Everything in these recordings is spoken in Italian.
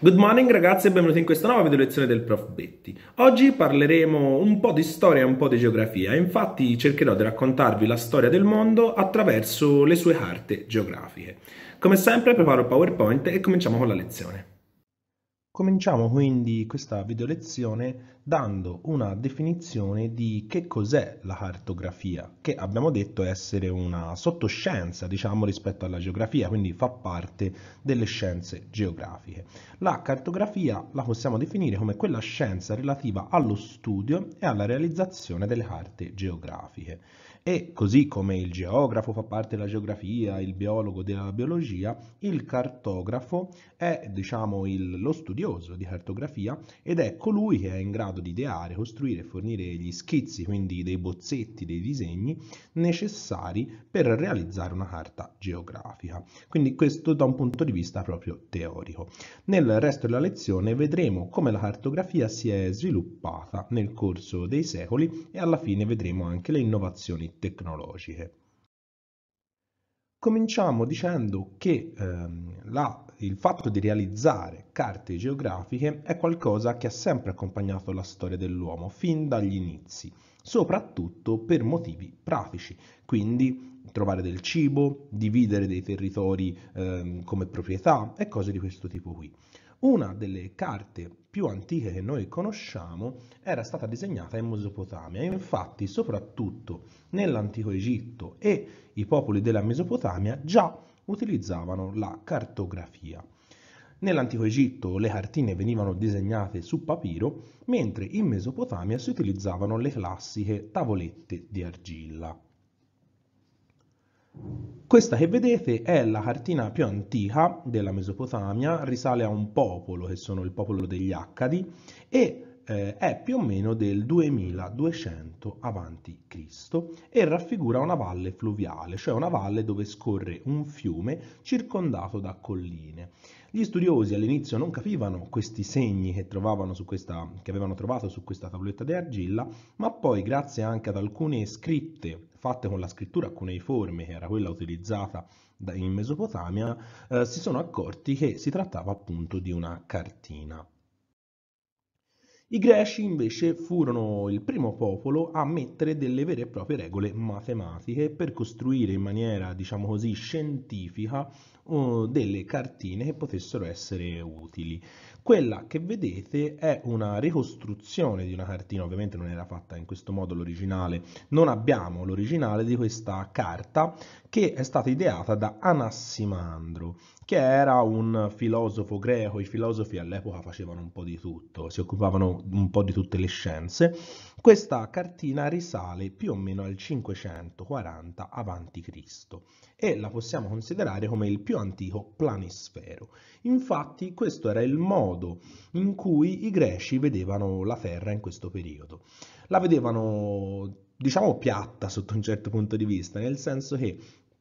Good morning ragazzi e benvenuti in questa nuova video lezione del Prof. Betti. Oggi parleremo un po' di storia e un po' di geografia, infatti cercherò di raccontarvi la storia del mondo attraverso le sue carte geografiche. Come sempre preparo PowerPoint e cominciamo con la lezione. Cominciamo quindi questa video lezione dando una definizione di che cos'è la cartografia, che abbiamo detto essere una sottoscienza diciamo, rispetto alla geografia, quindi fa parte delle scienze geografiche. La cartografia la possiamo definire come quella scienza relativa allo studio e alla realizzazione delle carte geografiche. E così come il geografo fa parte della geografia, il biologo della biologia, il cartografo è diciamo, il, lo studioso di cartografia ed è colui che è in grado di ideare, costruire e fornire gli schizzi, quindi dei bozzetti, dei disegni necessari per realizzare una carta geografica. Quindi questo da un punto di vista proprio teorico. Nel resto della lezione vedremo come la cartografia si è sviluppata nel corso dei secoli e alla fine vedremo anche le innovazioni tecnologiche. Cominciamo dicendo che ehm, la, il fatto di realizzare carte geografiche è qualcosa che ha sempre accompagnato la storia dell'uomo fin dagli inizi, soprattutto per motivi pratici, quindi trovare del cibo, dividere dei territori ehm, come proprietà e cose di questo tipo qui. Una delle carte più antiche che noi conosciamo era stata disegnata in Mesopotamia. Infatti, soprattutto nell'Antico Egitto e i popoli della Mesopotamia già utilizzavano la cartografia. Nell'Antico Egitto le cartine venivano disegnate su papiro, mentre in Mesopotamia si utilizzavano le classiche tavolette di argilla. Questa che vedete è la cartina più antica della Mesopotamia, risale a un popolo che sono il popolo degli Accadi e eh, è più o meno del 2200 avanti Cristo e raffigura una valle fluviale, cioè una valle dove scorre un fiume circondato da colline. Gli studiosi all'inizio non capivano questi segni che, questa, che avevano trovato su questa tavoletta di argilla, ma poi grazie anche ad alcune scritte fatte con la scrittura cuneiforme, che era quella utilizzata in Mesopotamia, eh, si sono accorti che si trattava appunto di una cartina. I greci invece furono il primo popolo a mettere delle vere e proprie regole matematiche per costruire in maniera, diciamo così, scientifica uh, delle cartine che potessero essere utili. Quella che vedete è una ricostruzione di una cartina, ovviamente non era fatta in questo modo l'originale, non abbiamo l'originale di questa carta che è stata ideata da Anassimandro, che era un filosofo greco, i filosofi all'epoca facevano un po' di tutto, si occupavano un po' di tutte le scienze. Questa cartina risale più o meno al 540 a.C e la possiamo considerare come il più antico planisfero. Infatti questo era il modo in cui i greci vedevano la Terra in questo periodo. La vedevano diciamo piatta sotto un certo punto di vista, nel senso che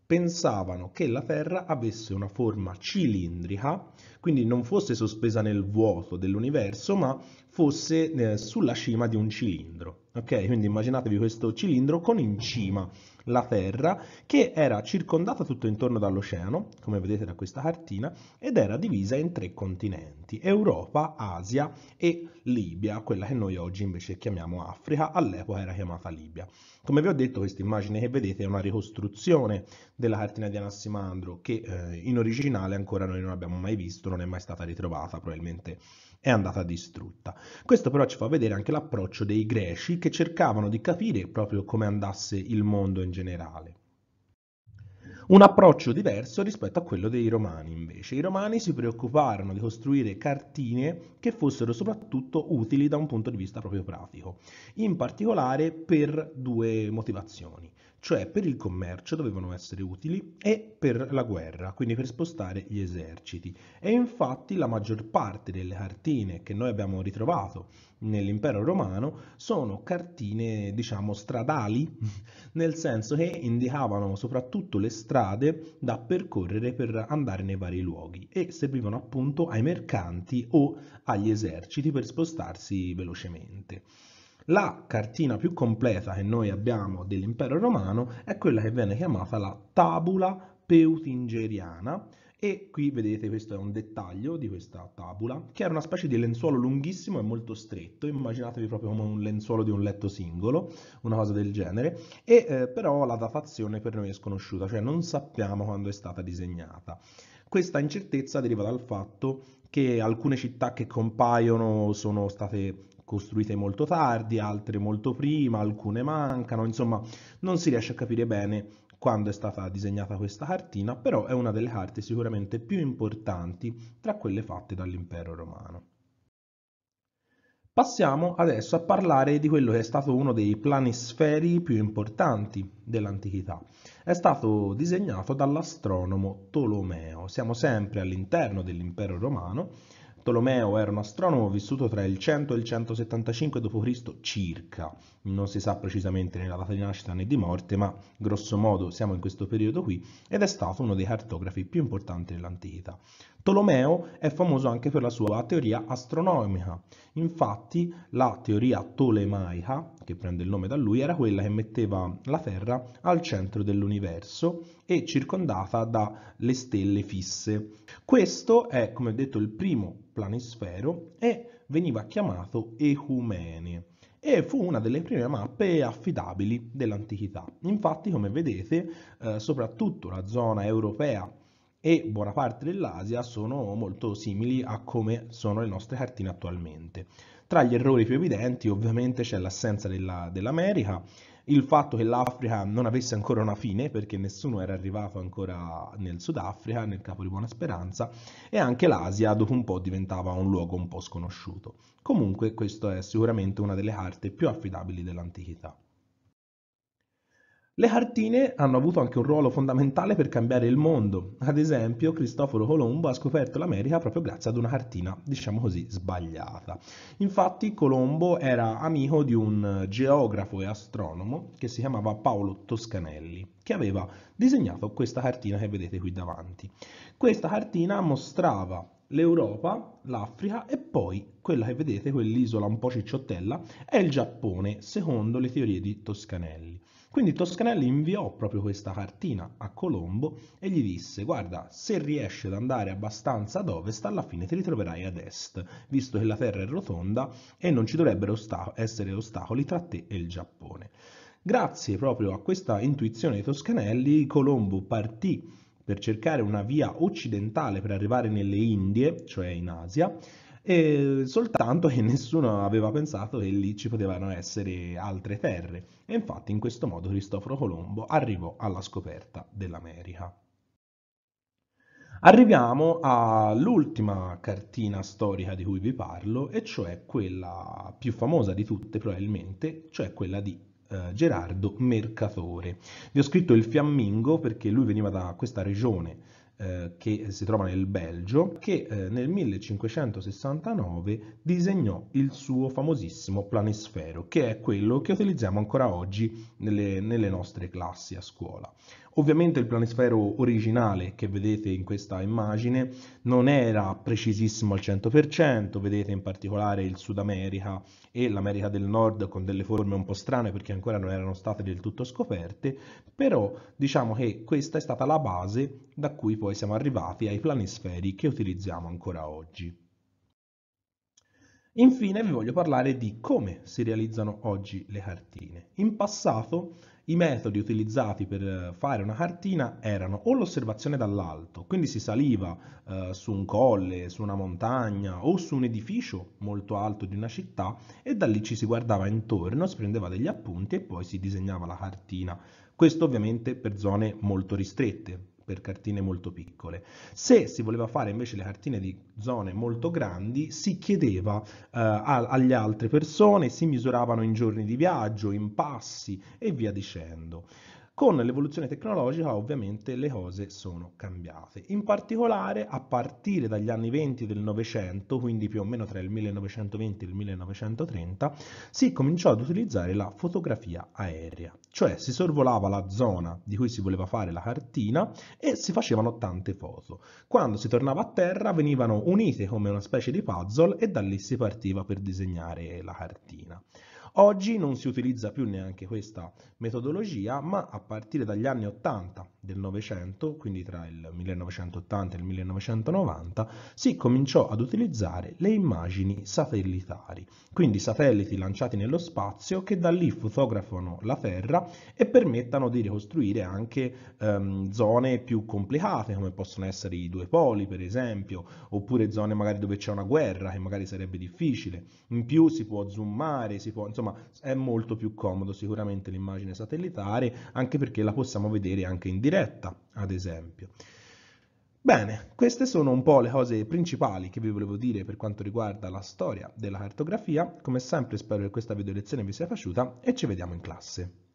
pensavano che la Terra avesse una forma cilindrica, quindi non fosse sospesa nel vuoto dell'universo, ma fosse eh, sulla cima di un cilindro. Ok, quindi immaginatevi questo cilindro con in cima la Terra che era circondata tutto intorno dall'oceano, come vedete da questa cartina, ed era divisa in tre continenti, Europa, Asia e Libia, quella che noi oggi invece chiamiamo Africa, all'epoca era chiamata Libia. Come vi ho detto, questa immagine che vedete è una ricostruzione della cartina di Anassimandro che eh, in originale ancora noi non abbiamo mai visto, non è mai stata ritrovata, probabilmente è andata distrutta. Questo però ci fa vedere anche l'approccio dei greci che cercavano di capire proprio come andasse il mondo in generale. Un approccio diverso rispetto a quello dei romani invece. I romani si preoccuparono di costruire cartine che fossero soprattutto utili da un punto di vista proprio pratico, in particolare per due motivazioni cioè per il commercio dovevano essere utili e per la guerra, quindi per spostare gli eserciti. E infatti la maggior parte delle cartine che noi abbiamo ritrovato nell'impero romano sono cartine diciamo stradali, nel senso che indicavano soprattutto le strade da percorrere per andare nei vari luoghi e servivano appunto ai mercanti o agli eserciti per spostarsi velocemente. La cartina più completa che noi abbiamo dell'impero romano è quella che viene chiamata la tabula peutingeriana e qui vedete questo è un dettaglio di questa tabula che era una specie di lenzuolo lunghissimo e molto stretto immaginatevi proprio come un lenzuolo di un letto singolo una cosa del genere e eh, però la datazione per noi è sconosciuta cioè non sappiamo quando è stata disegnata questa incertezza deriva dal fatto che alcune città che compaiono sono state costruite molto tardi, altre molto prima, alcune mancano, insomma non si riesce a capire bene quando è stata disegnata questa cartina, però è una delle carte sicuramente più importanti tra quelle fatte dall'impero romano. Passiamo adesso a parlare di quello che è stato uno dei planisferi più importanti dell'antichità. È stato disegnato dall'astronomo Tolomeo. Siamo sempre all'interno dell'impero romano Tolomeo era un astronomo vissuto tra il 100 e il 175 d.C. circa, non si sa precisamente né la data di nascita né di morte, ma grosso modo siamo in questo periodo qui, ed è stato uno dei cartografi più importanti dell'antichità. Tolomeo è famoso anche per la sua teoria astronomica, infatti la teoria tolemaica, che prende il nome da lui, era quella che metteva la Terra al centro dell'universo e circondata dalle stelle fisse. Questo è, come detto, il primo planisfero e veniva chiamato Ecumene e fu una delle prime mappe affidabili dell'antichità. Infatti, come vedete, eh, soprattutto la zona europea e buona parte dell'Asia sono molto simili a come sono le nostre cartine attualmente. Tra gli errori più evidenti ovviamente c'è l'assenza dell'America il fatto che l'Africa non avesse ancora una fine, perché nessuno era arrivato ancora nel Sudafrica, nel Capo di Buona Speranza, e anche l'Asia dopo un po' diventava un luogo un po' sconosciuto. Comunque questa è sicuramente una delle carte più affidabili dell'antichità. Le cartine hanno avuto anche un ruolo fondamentale per cambiare il mondo. Ad esempio, Cristoforo Colombo ha scoperto l'America proprio grazie ad una cartina, diciamo così, sbagliata. Infatti, Colombo era amico di un geografo e astronomo che si chiamava Paolo Toscanelli, che aveva disegnato questa cartina che vedete qui davanti. Questa cartina mostrava l'Europa, l'Africa e poi quella che vedete, quell'isola un po' cicciottella, è il Giappone, secondo le teorie di Toscanelli. Quindi Toscanelli inviò proprio questa cartina a Colombo e gli disse guarda se riesci ad andare abbastanza ad ovest alla fine ti ritroverai ad est visto che la terra è rotonda e non ci dovrebbero osta essere ostacoli tra te e il Giappone. Grazie proprio a questa intuizione di Toscanelli Colombo partì per cercare una via occidentale per arrivare nelle Indie, cioè in Asia, e soltanto che nessuno aveva pensato che lì ci potevano essere altre terre e infatti in questo modo Cristoforo Colombo arrivò alla scoperta dell'America. Arriviamo all'ultima cartina storica di cui vi parlo e cioè quella più famosa di tutte probabilmente, cioè quella di eh, Gerardo Mercatore. Vi ho scritto il fiammingo perché lui veniva da questa regione eh, che si trova nel Belgio, che eh, nel 1569 disegnò il suo famosissimo planisfero, che è quello che utilizziamo ancora oggi nelle, nelle nostre classi a scuola. Ovviamente il planisfero originale che vedete in questa immagine non era precisissimo al 100%, vedete in particolare il Sud America e l'America del Nord con delle forme un po' strane perché ancora non erano state del tutto scoperte, però diciamo che questa è stata la base da cui poi siamo arrivati ai planisferi che utilizziamo ancora oggi. Infine vi voglio parlare di come si realizzano oggi le cartine. In passato i metodi utilizzati per eh, fare una cartina erano o l'osservazione dall'alto, quindi si saliva eh, su un colle, su una montagna o su un edificio molto alto di una città e da lì ci si guardava intorno, si prendeva degli appunti e poi si disegnava la cartina. Questo ovviamente per zone molto ristrette, per cartine molto piccole. Se si voleva fare invece le cartine di zone molto grandi, si chiedeva eh, alle altre persone, si misuravano in giorni di viaggio, in passi e via dicendo. Con l'evoluzione tecnologica ovviamente le cose sono cambiate, in particolare a partire dagli anni 20 del Novecento, quindi più o meno tra il 1920 e il 1930, si cominciò ad utilizzare la fotografia aerea, cioè si sorvolava la zona di cui si voleva fare la cartina e si facevano tante foto. Quando si tornava a terra venivano unite come una specie di puzzle e da lì si partiva per disegnare la cartina. Oggi non si utilizza più neanche questa metodologia, ma a partire dagli anni 80 del Novecento, quindi tra il 1980 e il 1990, si cominciò ad utilizzare le immagini satellitari, quindi satelliti lanciati nello spazio che da lì fotografano la Terra e permettano di ricostruire anche ehm, zone più complicate, come possono essere i due poli, per esempio, oppure zone magari dove c'è una guerra, che magari sarebbe difficile. In più si può zoomare, si può insomma è molto più comodo sicuramente l'immagine satellitare anche perché la possiamo vedere anche in diretta ad esempio. Bene, queste sono un po' le cose principali che vi volevo dire per quanto riguarda la storia della cartografia. Come sempre spero che questa video lezione vi sia piaciuta e ci vediamo in classe.